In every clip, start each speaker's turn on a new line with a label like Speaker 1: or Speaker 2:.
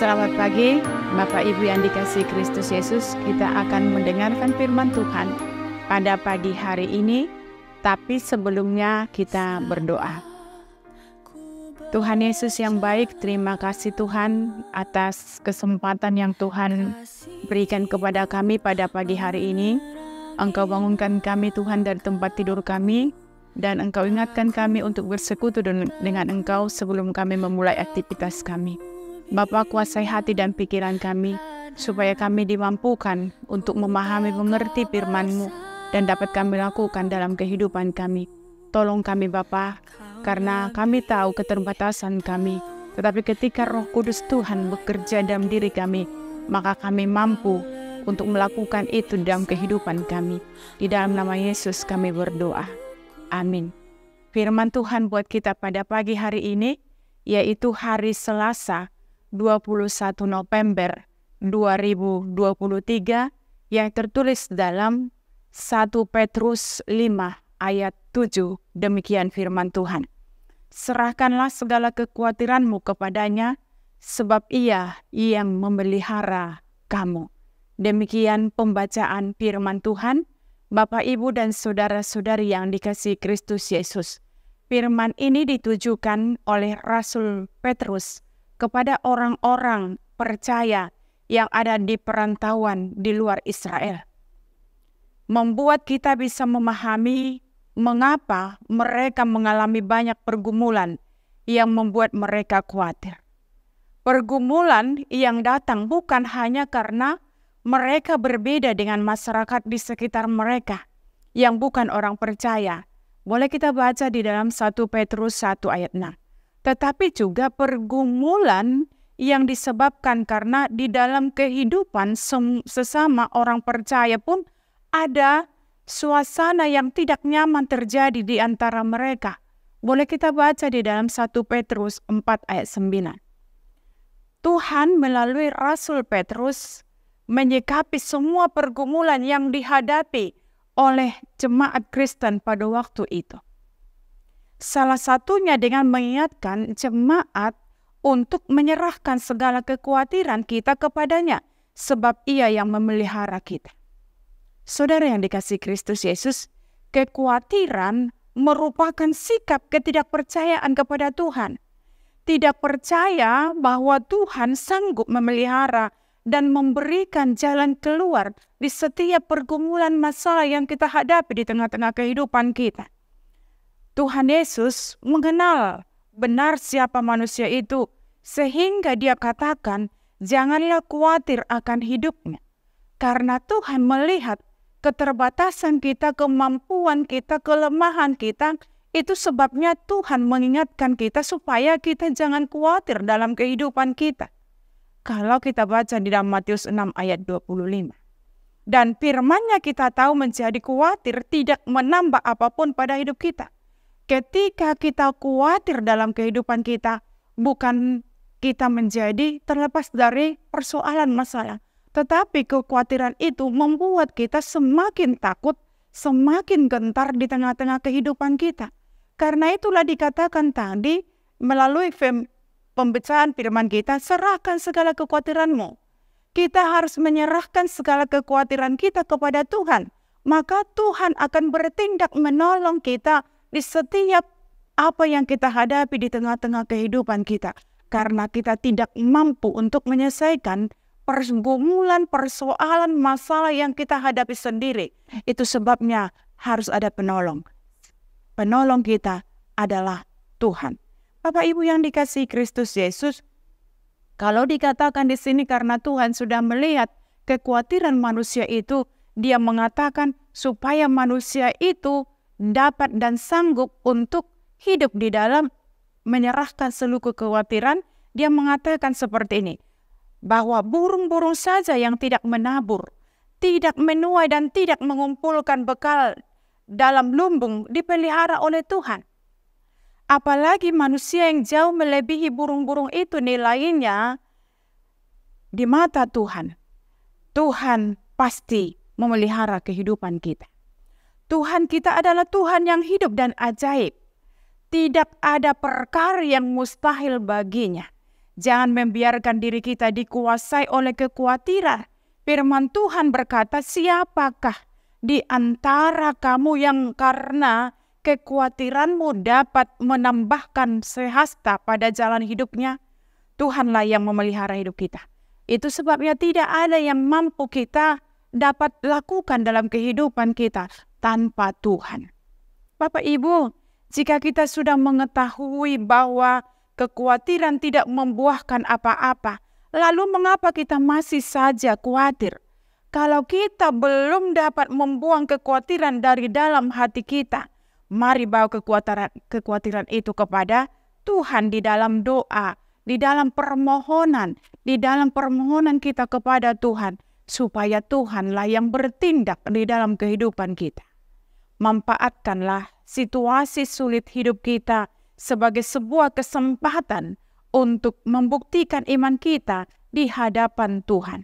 Speaker 1: Selamat pagi, Bapak Ibu yang dikasih Kristus Yesus. Kita akan mendengarkan firman Tuhan pada pagi hari ini, tapi sebelumnya kita berdoa. Tuhan Yesus yang baik, terima kasih Tuhan atas kesempatan yang Tuhan berikan kepada kami pada pagi hari ini. Engkau bangunkan kami Tuhan dari tempat tidur kami, dan Engkau ingatkan kami untuk bersekutu dengan Engkau sebelum kami memulai aktivitas kami. Bapa kuasai hati dan pikiran kami, supaya kami dimampukan untuk memahami mengerti firman-Mu dan dapat kami lakukan dalam kehidupan kami. Tolong kami Bapa, karena kami tahu keterbatasan kami. Tetapi ketika Roh Kudus Tuhan bekerja dalam diri kami, maka kami mampu untuk melakukan itu dalam kehidupan kami. Di dalam nama Yesus kami berdoa. Amin. Firman Tuhan buat kita pada pagi hari ini, yaitu hari Selasa, 21 November 2023 yang tertulis dalam 1 Petrus 5 ayat 7 demikian firman Tuhan. Serahkanlah segala kekhawatiranmu kepadanya sebab ia yang memelihara kamu. Demikian pembacaan firman Tuhan, Bapak, Ibu, dan saudara-saudari yang dikasih Kristus Yesus. Firman ini ditujukan oleh Rasul Petrus kepada orang-orang percaya yang ada di perantauan di luar Israel. Membuat kita bisa memahami mengapa mereka mengalami banyak pergumulan yang membuat mereka khawatir. Pergumulan yang datang bukan hanya karena mereka berbeda dengan masyarakat di sekitar mereka yang bukan orang percaya. Boleh kita baca di dalam 1 Petrus 1 ayat 6 tetapi juga pergumulan yang disebabkan karena di dalam kehidupan sesama orang percaya pun ada suasana yang tidak nyaman terjadi di antara mereka. Boleh kita baca di dalam 1 Petrus 4 ayat 9. Tuhan melalui Rasul Petrus menyikapi semua pergumulan yang dihadapi oleh jemaat Kristen pada waktu itu. Salah satunya dengan mengingatkan jemaat untuk menyerahkan segala kekhawatiran kita kepadanya, sebab Ia yang memelihara kita. Saudara yang dikasih Kristus Yesus, kekhawatiran merupakan sikap ketidakpercayaan kepada Tuhan. Tidak percaya bahwa Tuhan sanggup memelihara dan memberikan jalan keluar di setiap pergumulan masalah yang kita hadapi di tengah-tengah kehidupan kita. Tuhan Yesus mengenal benar siapa manusia itu, sehingga Dia katakan, "Janganlah khawatir akan hidupnya, karena Tuhan melihat keterbatasan kita, kemampuan kita, kelemahan kita." Itu sebabnya Tuhan mengingatkan kita supaya kita jangan khawatir dalam kehidupan kita. Kalau kita baca di dalam Matius 6 ayat 25. Dan firmannya kita tahu menjadi khawatir tidak menambah apapun pada hidup kita ketika kita khawatir dalam kehidupan kita, bukan kita menjadi terlepas dari persoalan masalah. Tetapi kekhawatiran itu membuat kita semakin takut, semakin gentar di tengah-tengah kehidupan kita. Karena itulah dikatakan tadi melalui pembacaan firman kita, serahkan segala kekhawatiranmu. Kita harus menyerahkan segala kekhawatiran kita kepada Tuhan. Maka Tuhan akan bertindak menolong kita di setiap apa yang kita hadapi di tengah-tengah kehidupan kita. Karena kita tidak mampu untuk menyelesaikan pergumulan, persoalan, masalah yang kita hadapi sendiri. Itu sebabnya harus ada penolong. Penolong kita adalah Tuhan. Bapak Ibu yang dikasih Kristus Yesus, kalau dikatakan di sini karena Tuhan sudah melihat kekhawatiran manusia itu, dia mengatakan supaya manusia itu dapat dan sanggup untuk hidup di dalam menyerahkan seluruh kekhawatiran, dia mengatakan seperti ini, bahwa burung-burung saja yang tidak menabur, tidak menuai dan tidak mengumpulkan bekal dalam lumbung dipelihara oleh Tuhan. Apalagi manusia yang jauh melebihi burung-burung itu nilainya di mata Tuhan. Tuhan pasti memelihara kehidupan kita. Tuhan kita adalah Tuhan yang hidup dan ajaib. Tidak ada perkara yang mustahil baginya. Jangan membiarkan diri kita dikuasai oleh kekhawatiran. Firman Tuhan berkata, "Siapakah di antara kamu yang karena kekhawatiranmu dapat menambahkan sehasta pada jalan hidupnya?" Tuhanlah yang memelihara hidup kita. Itu sebabnya tidak ada yang mampu kita dapat lakukan dalam kehidupan kita tanpa Tuhan. Bapak Ibu, jika kita sudah mengetahui bahwa kekhawatiran tidak membuahkan apa-apa, lalu mengapa kita masih saja khawatir? Kalau kita belum dapat membuang kekhawatiran dari dalam hati kita, mari bawa kekhawatiran, kekhawatiran itu kepada Tuhan di dalam doa, di dalam permohonan, di dalam permohonan kita kepada Tuhan supaya Tuhanlah yang bertindak di dalam kehidupan kita. Manfaatkanlah situasi sulit hidup kita sebagai sebuah kesempatan untuk membuktikan iman kita di hadapan Tuhan.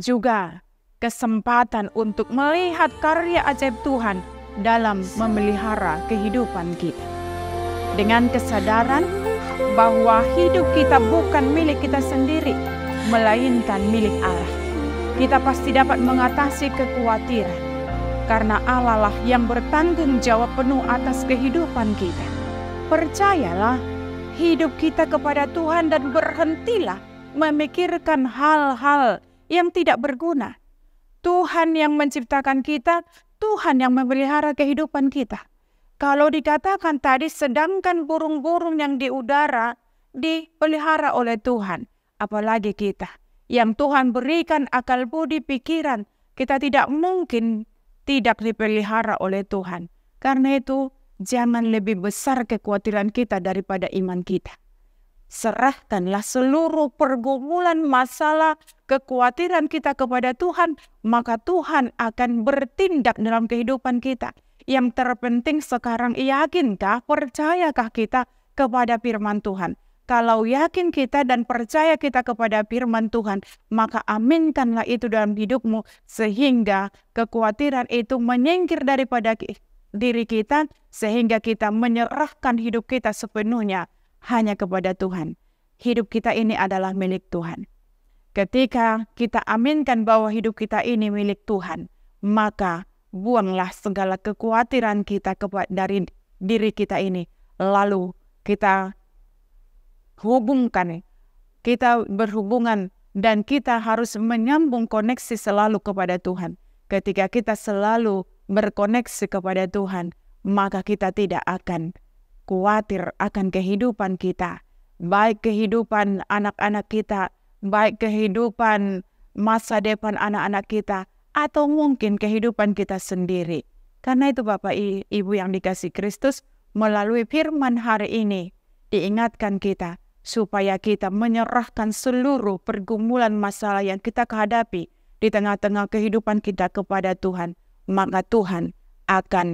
Speaker 1: Juga kesempatan untuk melihat karya ajaib Tuhan dalam memelihara kehidupan kita. Dengan kesadaran bahwa hidup kita bukan milik kita sendiri, melainkan milik Allah kita pasti dapat mengatasi kekhawatiran karena Allah lah yang bertanggung jawab penuh atas kehidupan kita. Percayalah hidup kita kepada Tuhan dan berhentilah memikirkan hal-hal yang tidak berguna. Tuhan yang menciptakan kita, Tuhan yang memelihara kehidupan kita. Kalau dikatakan tadi, sedangkan burung-burung yang di udara dipelihara oleh Tuhan, apalagi kita yang Tuhan berikan akal budi pikiran, kita tidak mungkin tidak dipelihara oleh Tuhan. Karena itu, jangan lebih besar kekhawatiran kita daripada iman kita. Serahkanlah seluruh pergumulan masalah kekhawatiran kita kepada Tuhan, maka Tuhan akan bertindak dalam kehidupan kita. Yang terpenting sekarang, yakinkah, percayakah kita kepada firman Tuhan? Kalau yakin kita dan percaya kita kepada firman Tuhan, maka aminkanlah itu dalam hidupmu sehingga kekhawatiran itu menyingkir daripada diri kita sehingga kita menyerahkan hidup kita sepenuhnya hanya kepada Tuhan. Hidup kita ini adalah milik Tuhan. Ketika kita aminkan bahwa hidup kita ini milik Tuhan, maka buanglah segala kekhawatiran kita dari diri kita ini. Lalu kita hubungkan, kita berhubungan dan kita harus menyambung koneksi selalu kepada Tuhan. Ketika kita selalu berkoneksi kepada Tuhan, maka kita tidak akan khawatir akan kehidupan kita, baik kehidupan anak-anak kita, baik kehidupan masa depan anak-anak kita, atau mungkin kehidupan kita sendiri. Karena itu Bapak Ibu yang dikasih Kristus melalui firman hari ini diingatkan kita supaya kita menyerahkan seluruh pergumulan masalah yang kita hadapi di tengah-tengah kehidupan kita kepada Tuhan, maka Tuhan akan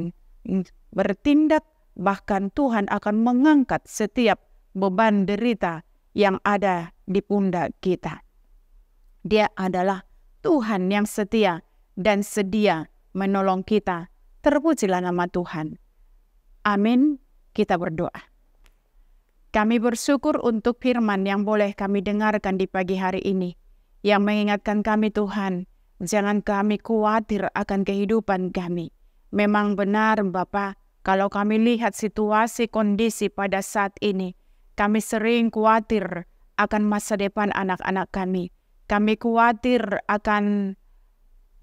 Speaker 1: bertindak, bahkan Tuhan akan mengangkat setiap beban derita yang ada di pundak kita. Dia adalah Tuhan yang setia dan sedia menolong kita. Terpujilah nama Tuhan. Amin. Kita berdoa. Kami bersyukur untuk firman yang boleh kami dengarkan di pagi hari ini, yang mengingatkan kami Tuhan, jangan kami khawatir akan kehidupan kami. Memang benar Bapa kalau kami lihat situasi kondisi pada saat ini, kami sering khawatir akan masa depan anak-anak kami. Kami khawatir akan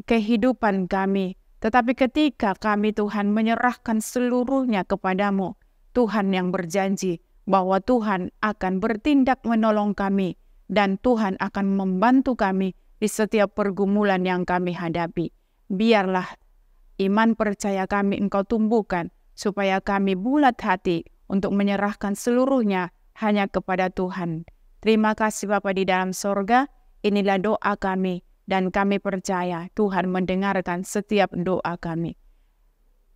Speaker 1: kehidupan kami. Tetapi ketika kami Tuhan menyerahkan seluruhnya kepadamu, Tuhan yang berjanji, bahwa Tuhan akan bertindak menolong kami dan Tuhan akan membantu kami di setiap pergumulan yang kami hadapi. Biarlah iman percaya kami Engkau tumbuhkan supaya kami bulat hati untuk menyerahkan seluruhnya hanya kepada Tuhan. Terima kasih Bapa di dalam sorga, inilah doa kami dan kami percaya Tuhan mendengarkan setiap doa kami.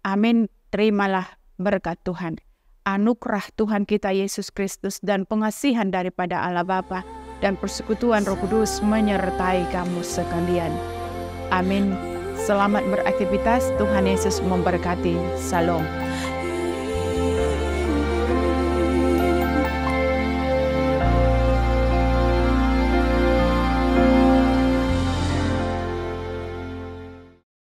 Speaker 1: Amin, terimalah berkat Tuhan anugerah Tuhan kita Yesus Kristus dan pengasihan daripada Allah Bapa dan persekutuan Roh Kudus menyertai kamu sekalian. Amin. Selamat beraktivitas. Tuhan Yesus memberkati. Salam.